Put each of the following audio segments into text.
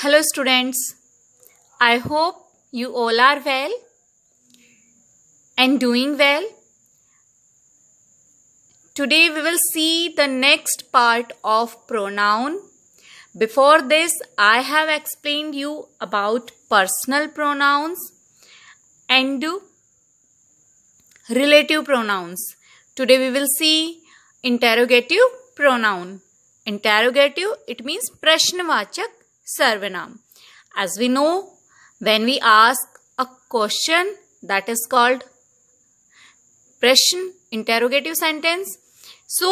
Hello, students. I hope you all are well and doing well. Today, we will see the next part of pronoun. Before this, I have explained you about personal pronouns and relative pronouns. Today, we will see interrogative pronoun. Interrogative, it means Prashnavachak Sarvanam. As we know, when we ask a question that is called question interrogative sentence. So,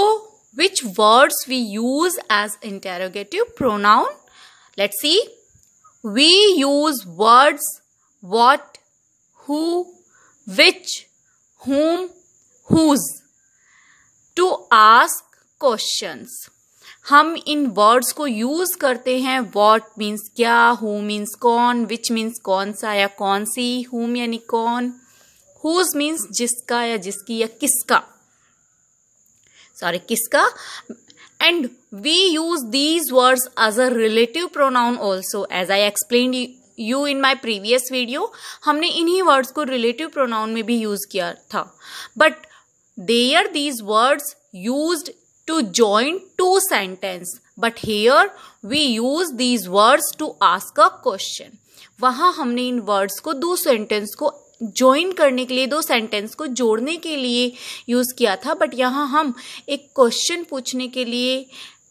which words we use as interrogative pronoun? Let's see. We use words what, who, which, whom, whose to ask questions. हम इन words को use करते हैं what means क्या who means कौन which means कौन सा या कौन सी हुम यानी कौन हुज मीन्स जिसका या जिसकी या किसका सॉरी किसका and we use these words as a relative pronoun also as I explain you in my previous video हमने इन्हीं वर्ड्स को रिलेटिव प्रोनाउन में भी यूज किया था but there these words use to join two sentences. But here we use these words to ask a question. वहां हमने इन words को दो सेंटेंस को ज्वाइन करने के लिए दो सेंटेंस को जोड़ने के लिए यूज़ किया था बट यहां हम एक क्वेश्चन पूछने के लिए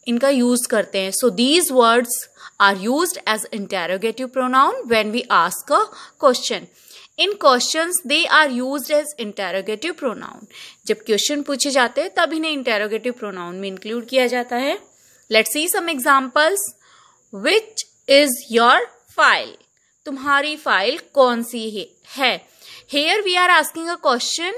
इनका यूज़ करते हैं so these words are use as interrogative pronoun when we ask a question in question they are use as interrogative pronoun जब क्वेश्चन पूछे जाते हैं तब इन्हें इंटेरोगेटिव प्रोनाउन में इंक्लूड किया जाता है let see some examples which is your file तुम्हारी फाइल कौन सी है here we are asking a question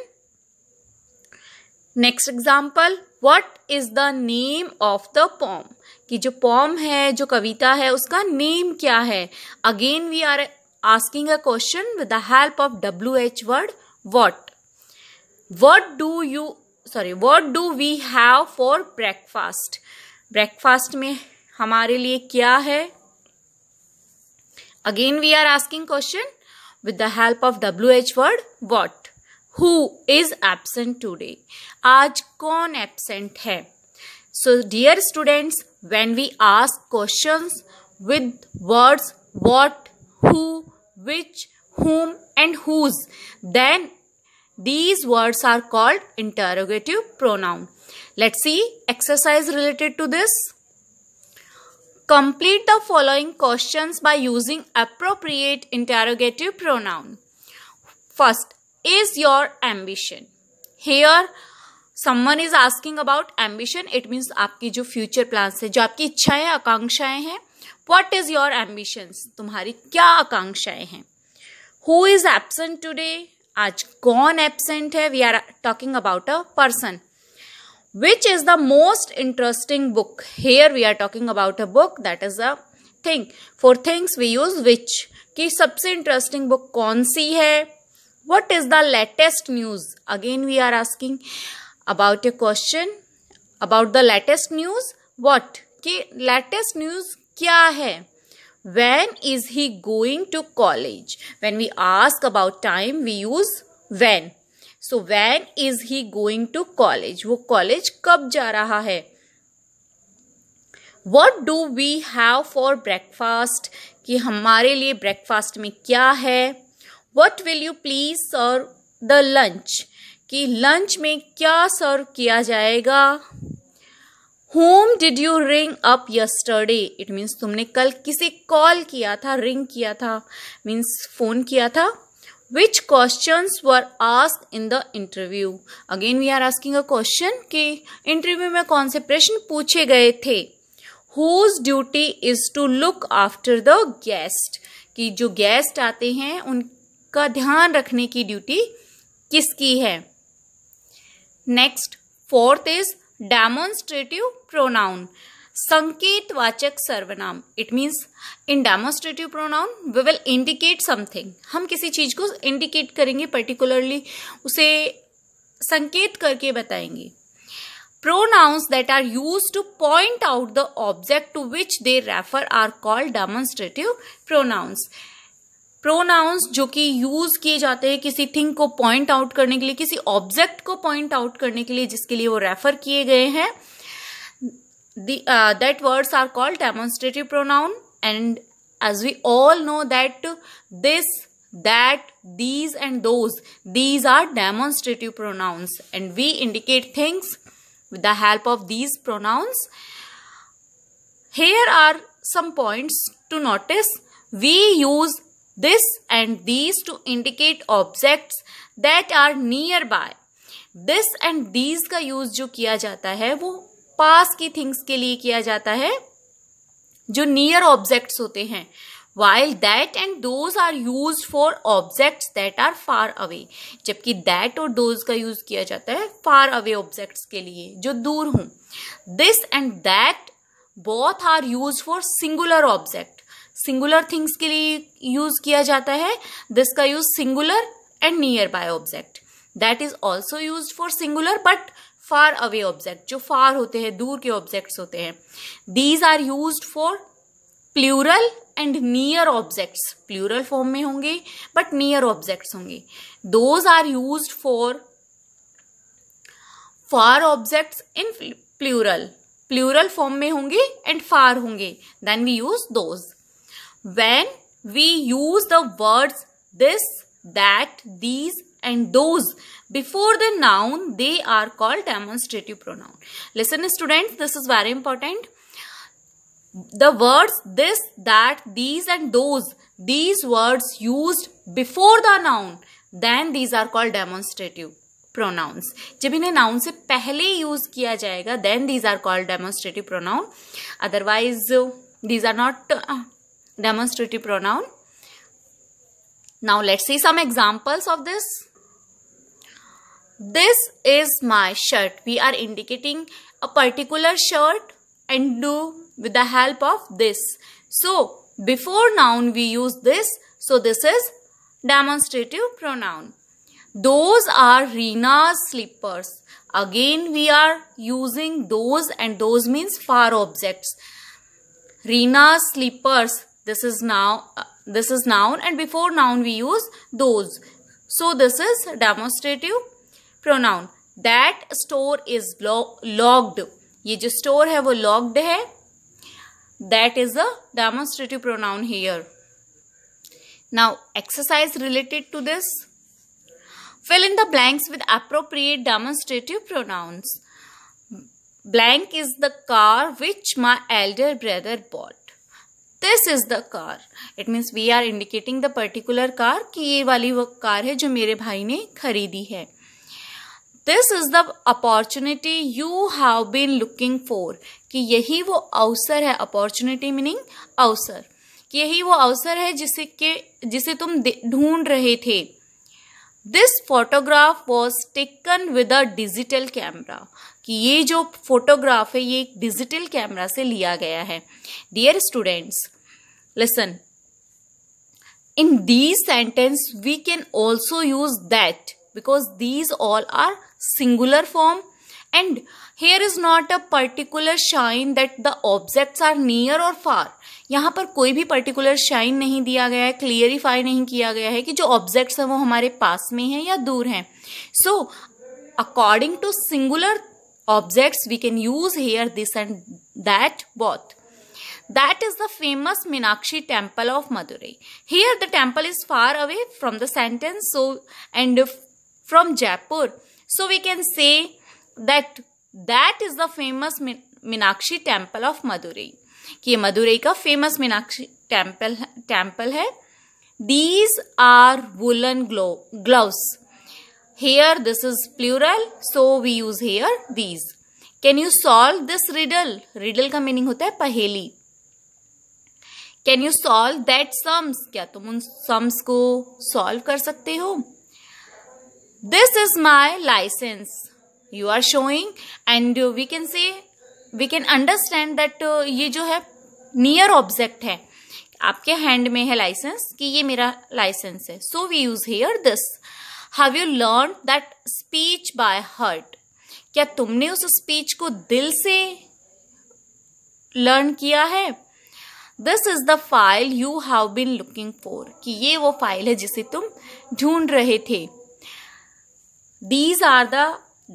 next example what is the name of the palm कि जो पॉम है जो कविता है उसका नेम क्या है again we are asking a question with the help of WH word what. What do you sorry what do we have for breakfast? Breakfast mein hamare liye kya hai Again we are asking question with the help of WH word what. Who is absent today? aaj kaun absent hai So dear students, when we ask questions with words what, who, which, whom and whose. Then these words are called interrogative pronoun. Let's see exercise related to this. Complete the following questions by using appropriate interrogative pronoun. First, is your ambition? Here, someone is asking about ambition it means आपकी जो future plans है जो आपकी इच्छाएं आकांक्षाएं हैं what is your ambitions तुम्हारी क्या आकांक्षाएं हैं हु इज एबसेंट टूडे आज कौन एबसेंट है we are talking about a person which is the most interesting book here we are talking about a book that is a thing for things we use which की सबसे interesting book कौन सी है what is the latest news again we are asking about a question about the latest news what कि latest news क्या है when is he going to college when we ask about time we use when so when is he going to college वो college कब जा रहा है what do we have for breakfast कि हमारे लिए ब्रेकफास्ट में क्या है what will you please serve the lunch कि लंच में क्या सर्व किया जाएगा whom did you ring up yesterday it means तुमने कल किसे कॉल किया था रिंग किया था मीन्स फोन किया था which question were asked in the interview again we are asking a question कि इंटरव्यू में कौन से प्रश्न पूछे गए थे whose duty is to look after the guest कि जो गेस्ट आते हैं उनका ध्यान रखने की ड्यूटी किसकी है next fourth is demonstrative pronoun संकेतवाचक सर्वनाम it means in demonstrative pronoun we will indicate something हम किसी चीज को इंडिकेट करेंगे पर्टिकुलरली उसे संकेत करके बताएंगे pronouns that are use to point out the object to which they refer are called demonstrative pronouns pronouns जो कि यूज किए जाते हैं किसी थिंग को पॉइंट आउट करने के लिए किसी ऑब्जेक्ट को पॉइंट आउट करने के लिए जिसके लिए वो रेफर किए गए हैं that words are called demonstrative pronoun and as we all know that this that these and those these are demonstrative pronouns and we indicate things with the help of these pronouns here are some points to notice we use this and these to indicate objects that are nearby. This and these का use जो किया जाता है वो पास की things के लिए किया जाता है जो नियर ऑब्जेक्ट्स होते हैं while that and those are use for objects that are far away जबकि दैट और दोज का यूज किया जाता है फार अवे ऑब्जेक्ट्स के लिए जो दूर हूं this and that both are use for singular object singular things के लिए यूज किया जाता है दिस का use singular and near by object that is also use for singular but far away object जो फार होते हैं दूर के ऑब्जेक्ट्स होते हैं these are use for plural and near objects plural form में होंगे बट नियर ऑब्जेक्ट्स होंगे those are use for far objects in plural plural form में होंगे एंड फार होंगे then we use those when we use the words this, that, these and those before the noun, they are called demonstrative pronoun. Listen students, this is very important. The words this, that, these and those, these words used before the noun, then these are called demonstrative pronouns. जब इन्हें noun से पहले use किया जाएगा then these are called demonstrative pronoun otherwise these are not demonstrative pronoun. Now let's see some examples of this. This is my shirt. We are indicating a particular shirt and do with the help of this. So before noun we use this. So this is demonstrative pronoun. Those are Rina's slippers. Again we are using those and those means far objects. Rina's slippers. This is now uh, this is noun and before noun we use those. So this is demonstrative pronoun. That store is lo logged. ये जो store है वो logged है. That is a demonstrative pronoun here. Now exercise related to this. Fill in the blanks with appropriate demonstrative pronouns. Blank is the car which my elder brother bought. This is the car it means we are indicating the particular car कि ये वाली वो car है जो मेरे भाई ने खरीदी है this is the opportunity you have been looking for कि यही वो अवसर है अपॉर्चुनिटी मीनिंग अवसर कि यही वो अवसर है जिसे के जिसे तुम ढूंढ रहे थे this photograph was taken with a digital camera कि ये जो फोटोग्राफ है ये एक डिजिटल कैमरा से लिया गया है dear students listen in these sentence we can also use that because these all are singular form and here is not a particular sign that the objects are near or far यहाँ पर कोई भी particular shine नहीं दिया गया है clarify नहीं किया गया है कि जो ऑब्जेक्ट्स हैं वो हमारे पास में हैं या दूर हैं so according to singular objects we can use here this and that both That is the famous Minakshi temple of Madurai. Here the temple is far away from the sentence so and from Jaipur. So we can say that that is the famous Minakshi Temple of Madurai. Madurai कि ये मदुरई का famous Meenakshi temple temple है these are woollen glow gloves here this is plural so we use here these can you solve this riddle riddle का meaning होता है पहेली can you solve that sums क्या तुम उन सम्स को सॉल्व कर सकते हो this is my licence you are showing and we can say we can understand that ये जो है नियर ऑब्जेक्ट है आपके हैंड में है लाइसेंस कि ये मेरा लाइसेंस है so we use here this have you learn that speech by heart क्या तुमने उस स्पीच को दिल से लर्न किया है This is the file you have been looking for. कि ये वो फाइल है जिसे तुम ढूंढ रहे थे these are the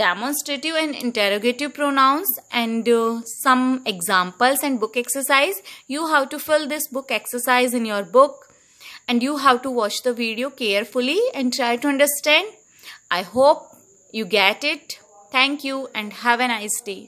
demonstrative and interrogative pronouns and uh, some examples and book exercise you have to fill this book exercise in your book and you have to watch the video carefully and try to understand i hope you get it thank you and have a nice day